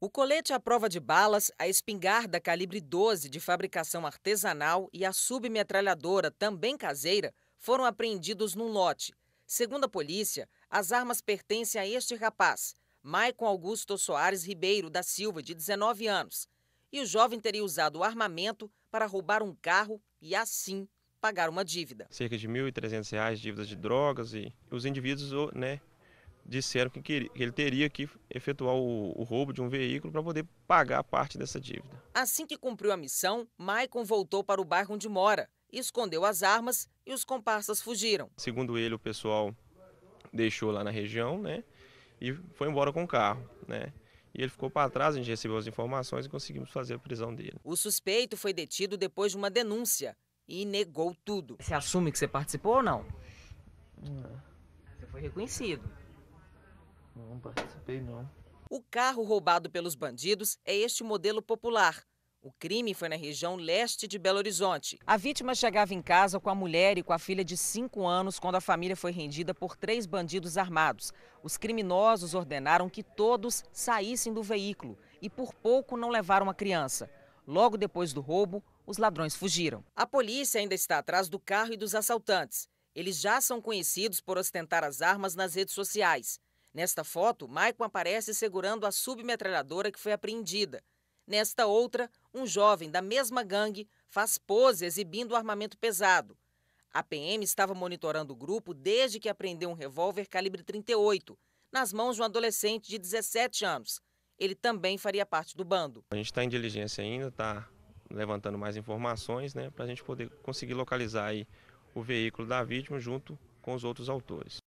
O colete à prova de balas, a espingarda calibre 12 de fabricação artesanal e a submetralhadora, também caseira, foram apreendidos num lote. Segundo a polícia, as armas pertencem a este rapaz, Maicon Augusto Soares Ribeiro da Silva, de 19 anos. E o jovem teria usado o armamento para roubar um carro e, assim, pagar uma dívida. Cerca de R$ 1.300, dívidas de drogas e os indivíduos né, disseram que, que ele teria que efetuar o, o roubo de um veículo para poder pagar parte dessa dívida. Assim que cumpriu a missão, Maicon voltou para o bairro onde mora, escondeu as armas e os comparsas fugiram. Segundo ele, o pessoal deixou lá na região, né? E foi embora com o carro, né? E ele ficou para trás, a gente recebeu as informações e conseguimos fazer a prisão dele. O suspeito foi detido depois de uma denúncia e negou tudo. Você assume que você participou ou não? Não. Hum. Você foi reconhecido. Não participei, não. O carro roubado pelos bandidos é este modelo popular. O crime foi na região leste de Belo Horizonte. A vítima chegava em casa com a mulher e com a filha de 5 anos quando a família foi rendida por três bandidos armados. Os criminosos ordenaram que todos saíssem do veículo e por pouco não levaram a criança. Logo depois do roubo, os ladrões fugiram. A polícia ainda está atrás do carro e dos assaltantes. Eles já são conhecidos por ostentar as armas nas redes sociais. Nesta foto, Maicon aparece segurando a submetralhadora que foi apreendida. Nesta outra, um jovem da mesma gangue faz pose exibindo o armamento pesado. A PM estava monitorando o grupo desde que apreendeu um revólver calibre 38, nas mãos de um adolescente de 17 anos. Ele também faria parte do bando. A gente está em diligência ainda, está levantando mais informações né, para a gente poder conseguir localizar aí o veículo da vítima junto com os outros autores.